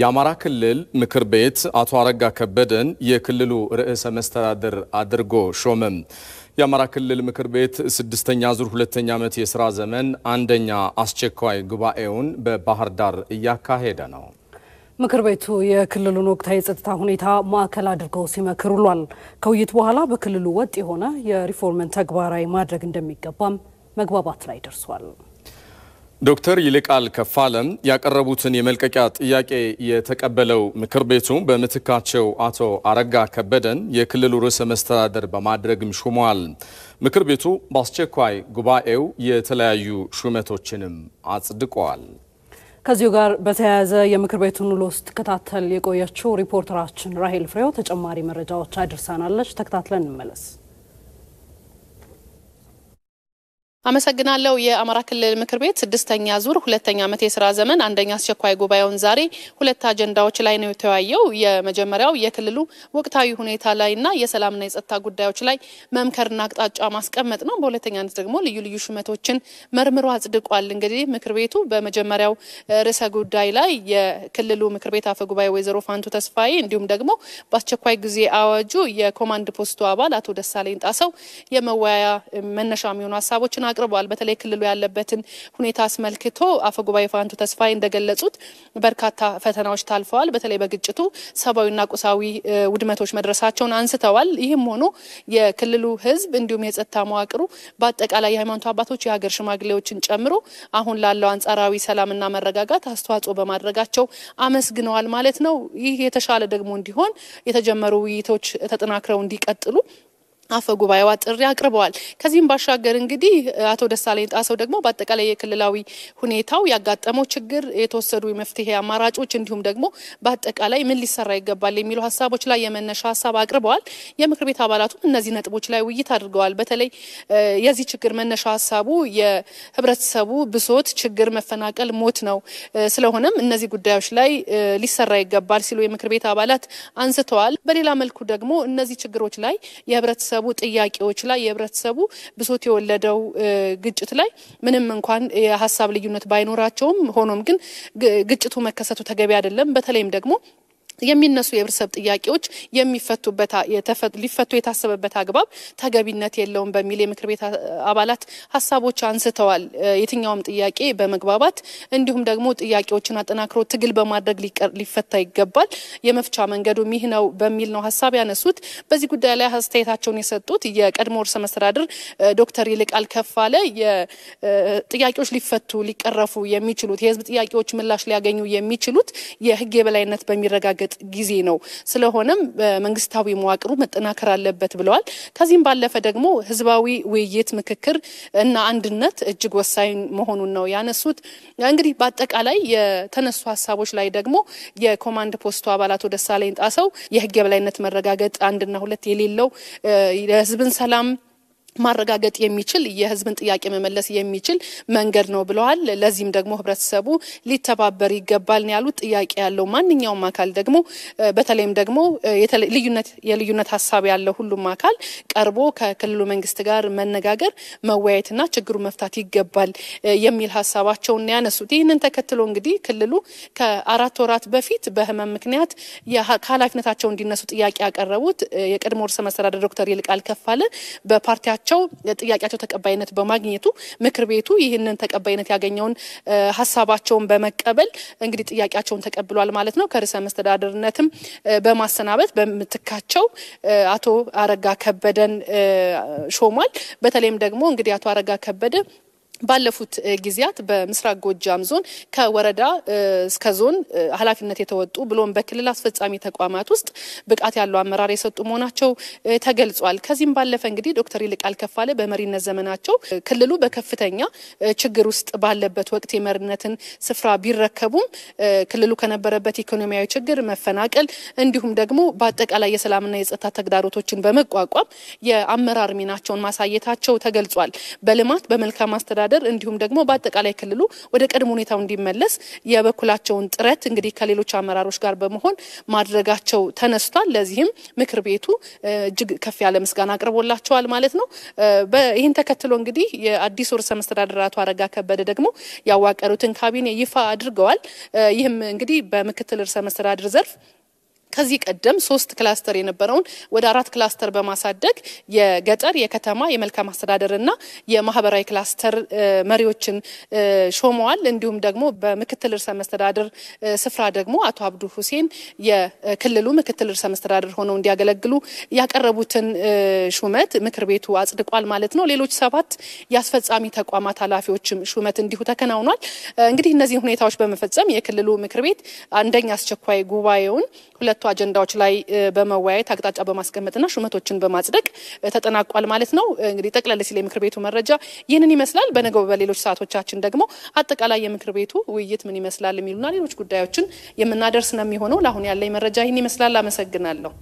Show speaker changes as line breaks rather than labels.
የአማራ ክልል ምክር ቤት አቶ አረጋ ከበደን የክልሉ ርዕሰ መስተዳድር አድርጎ ሾመም። የአማራ ክልል ምክር ቤት ስድስተኛ ዙር ሁለተኛ ዓመት የስራ ዘመን አንደኛ አስቸኳይ ጉባኤውን በባህር ዳር እያካሄደ ነው።
ምክር ቤቱ የክልሉን ወቅታዊ የጸጥታ ሁኔታ ማዕከል አድርገው ሲመክር ውሏል። ከውይይት በኋላ በክልሉ ወጥ የሆነ የሪፎርምን ተግባራዊ ማድረግ እንደሚገባም መግባባት ላይ ደርሷል።
ዶክተር ይልቃል ከፋለም ያቀረቡትን የመልቀቂያ ጥያቄ የተቀበለው ምክር ቤቱ በምትካቸው አቶ አረጋ ከበደን የክልሉ ርዕሰ መስተዳደር በማድረግም ሹመዋል። ምክር ቤቱ በአስቸኳይ ጉባኤው የተለያዩ ሹመቶችንም አጽድቀዋል።
ከዚሁ ጋር በተያያዘ የምክር ቤቱን ውሎ ስትከታተል የቆየችው ሪፖርተራችን ራሄል ፍሬው ተጨማሪ መረጃዎች አድርሳናለች። ተከታትለን እንመለስ። አመሰግናለሁ። የአማራ ክልል ምክር ቤት ስድስተኛ ዙር ሁለተኛ ዓመት የስራ ዘመን አንደኛ አስቸኳይ ጉባኤውን ዛሬ ሁለት አጀንዳዎች ላይ ነው የተወያየው። የመጀመሪያው የክልሉ ወቅታዊ ሁኔታ ላይና የሰላምና የጸጥታ ጉዳዮች ላይ መምከርና አቅጣጫ ማስቀመጥ ነው። በሁለተኛነት ደግሞ ልዩ ልዩ ሹመቶችን መርምሮ አጽድቋል። እንግዲህ ምክር ቤቱ በመጀመሪያው ርዕሰ ጉዳይ ላይ የክልሉ ምክር ቤት አፈ ጉባኤ ወይዘሮ ፋንቱ ተስፋዬ እንዲሁም ደግሞ በአስቸኳይ ጊዜ አዋጁ የኮማንድ ፖስቱ አባል አቶ ደሳለኝ ጣሰው የመወያያ መነሻ የሚሆኑ ሀሳቦችን አቅርበዋል። በተለይ ክልሉ ያለበትን ሁኔታ አስመልክቶ ጉባኤ ፋንቱ ተስፋዬ እንደገለጹት በርካታ ፈተናዎች ታልፈዋል። በተለይ በግጭቱ ሰብአዊና ቁሳዊ ውድመቶች መድረሳቸውን አንስተዋል። ይህም ሆኖ የክልሉ ህዝብ እንዲሁም የጸጥታ መዋቅሩ በአጠቃላይ የሃይማኖቱ አባቶች፣ የሀገር ሽማግሌዎችን ጨምሮ አሁን ላለው አንጻራዊ ሰላምና መረጋጋት አስተዋጽኦ በማድረጋቸው አመስግነዋል ማለት ነው። ይህ የተሻለ ደግሞ እንዲሆን የተጀመሩ ውይይቶች ተጠናክረው እንዲቀጥሉ አፈ ጉባኤዋ ጥሪ አቅርበዋል። ከዚህም ባሻገር እንግዲህ አቶ ደሳለኝ ጣሰው ደግሞ በአጠቃላይ የክልላዊ ሁኔታው ያጋጠመው ችግር፣ የተወሰዱ የመፍትሄ አማራጮች እንዲሁም ደግሞ በአጠቃላይ ምን ሊሰራ ይገባል የሚሉ ሀሳቦች ላይ የመነሻ ሀሳብ አቅርበዋል። የምክር ቤት አባላቱም እነዚህ ነጥቦች ላይ ውይይት አድርገዋል። በተለይ የዚህ ችግር መነሻ ሀሳቡ የህብረተሰቡ ብሶት፣ ችግር፣ መፈናቀል፣ ሞት ነው። ስለሆነም እነዚህ ጉዳዮች ላይ ሊሰራ ይገባል ሲሉ የምክር ቤት አባላት አንስተዋል። በሌላ መልኩ ደግሞ እነዚህ ችግሮች ላይ የህብረተሰቡ የህብረተሰቡ ጥያቄዎች ላይ የህብረተሰቡ ብሶት የወለደው ግጭት ላይ ምንም እንኳን የሀሳብ ልዩነት ባይኖራቸውም ሆኖም ግን ግጭቱ መከሰቱ ተገቢ አይደለም። በተለይም ደግሞ የሚነሱ የህብረተሰብ ጥያቄዎች የሚፈቱበት ሊፈቱ የታሰበበት አግባብ ተገቢነት የለውም በሚል የምክር ቤት አባላት ሀሳቦች አንስተዋል። የትኛውም ጥያቄ በመግባባት እንዲሁም ደግሞ ጥያቄዎችን አጠናክሮ ትግል በማድረግ ሊፈታ ይገባል፣ የመፍቻ መንገዱም ይህ ነው በሚል ነው ሀሳብ ያነሱት። በዚህ ጉዳይ ላይ አስተያየታቸውን የሰጡት የቀድሞ ርዕሰ መስተዳድር ዶክተር ይልቃል ከፋለ ጥያቄዎች ሊፈቱ ሊቀረፉ የሚችሉት የህዝብ ጥያቄዎች ምላሽ ሊያገኙ የሚችሉት የህግ የበላይነት በሚረጋገጥ የሚረጋገጥ ጊዜ ነው። ስለሆነም መንግስታዊ መዋቅሩ መጠናከር አለበት ብለዋል። ከዚህም ባለፈ ደግሞ ህዝባዊ ውይይት፣ ምክክር እና አንድነት እጅግ ወሳኝ መሆኑን ነው ያነሱት። እንግዲህ በአጠቃላይ የተነሱ ሀሳቦች ላይ ደግሞ የኮማንድ ፖስቱ አባላት ወደ ሳላይን ጣሰው የህግ የበላይነት መረጋገጥ አንድና ሁለት የሌለው የህዝብን ሰላም ማረጋገጥ የሚችል የህዝብን ጥያቄ መመለስ የሚችል መንገድ ነው ብለዋል። ለዚህም ደግሞ ህብረተሰቡ ሊተባበር ይገባል ያሉት። ጥያቄ ያለው ማንኛውም አካል ደግሞ በተለይም ደግሞ የልዩነት ሀሳብ ያለው ሁሉም አካል ቀርቦ ከክልሉ መንግስት ጋር መነጋገር መወያየትና ችግሩ መፍታት ይገባል የሚል ሀሳባቸውን ያነሱት። ይህንን ተከትሎ እንግዲህ ክልሉ ከአራት ወራት በፊት በህመም ምክንያት ከኃላፊነታቸው እንዲነሱ ጥያቄ ያቀረቡት የቀድሞ ርዕሰ መስተዳደር ዶክተር ይልቃል ከፋለ በፓርቲያቸው በመኖራቸው ጥያቄያቸው ተቀባይነት በማግኘቱ ምክር ቤቱ ይህንን ተቀባይነት ያገኘውን ሀሳባቸውን በመቀበል እንግዲህ ጥያቄያቸውን ተቀብሏል ማለት ነው። ከርዕሰ መስተዳድርነትም በማሰናበት በምትካቸው አቶ አረጋ ከበደን ሾሟል። በተለይም ደግሞ እንግዲህ አቶ አረጋ ከበደ ባለፉት ጊዜያት በምስራቅ ጎጃም ዞን ከወረዳ እስከ ዞን ኃላፊነት የተወጡ ብሎም በክልል አስፈጻሚ ተቋማት ውስጥ ብቃት ያለው አመራር የሰጡ መሆናቸው ተገልጿል። ከዚህም ባለፈ እንግዲህ ዶክተር ይልቃል ከፋለ በመሪነት ዘመናቸው ክልሉ በከፍተኛ ችግር ውስጥ ባለበት ወቅት የመሪነትን ስፍራ ቢረከቡም ክልሉ ከነበረበት ኢኮኖሚያዊ ችግር፣ መፈናቀል እንዲሁም ደግሞ በአጠቃላይ የሰላምና የጸጥታ ተግዳሮቶችን በመቋቋም የአመራር ሚናቸውን ማሳየታቸው ተገልጿል። በልማት በመልካም አስተዳደር አስተዳደር እንዲሁም ደግሞ በአጠቃላይ ክልሉ ወደ ቀድሞ ሁኔታው እንዲመለስ የበኩላቸውን ጥረት እንግዲህ ከሌሎች አመራሮች ጋር በመሆን ማድረጋቸው ተነስቷል። ለዚህም ምክር ቤቱ እጅግ ከፍ ያለ ምስጋና አቅርቦላቸዋል ማለት ነው። ይህን ተከትሎ እንግዲህ የአዲሱ ርዕሰ መስተዳደር አቶ አረጋ ከበደ ደግሞ ያዋቀሩትን ካቢኔ ይፋ አድርገዋል። ይህም እንግዲህ በምክትል ርዕሰ መስተዳድር ዘርፍ ከዚህ ቀደም ሶስት ክላስተር የነበረውን ወደ አራት ክላስተር በማሳደግ የገጠር፣ የከተማ፣ የመልካም አስተዳደርና የማህበራዊ ክላስተር መሪዎችን ሾመዋል። እንዲሁም ደግሞ በምክትል ርዕሰ መስተዳድር ስፍራ ደግሞ አቶ አብዱ ሁሴን የክልሉ ምክትል ርዕሰ መስተዳድር ሆነው እንዲያገለግሉ ያቀረቡትን ሹመት ምክር ቤቱ አጽድቋል ማለት ነው። ሌሎች ሰባት የአስፈጻሚ ተቋማት ኃላፊዎችም ሹመት እንዲሁ ተከናውኗል። እንግዲህ እነዚህን ሁኔታዎች በመፈጸም የክልሉ ምክር ቤት አንደኛ አስቸኳይ ጉባኤውን ሁለት አጀንዳዎች ላይ በመወያየት አቅጣጫ በማስቀመጥና ሹመቶችን በማጽደቅ ተጠናቋል ማለት ነው። እንግዲህ ጠቅለል ሲል የምክር ቤቱ መረጃ ይህንን ይመስላል። በነገው በሌሎች ሰዓቶቻችን ደግሞ አጠቃላይ የምክር ቤቱ ውይይት ምን ይመስላል የሚሉና ሌሎች ጉዳዮችን የምናደርስ ነው የሚሆነው። ለአሁን ያለኝ መረጃ ይህን ይመስላል። አመሰግናለሁ።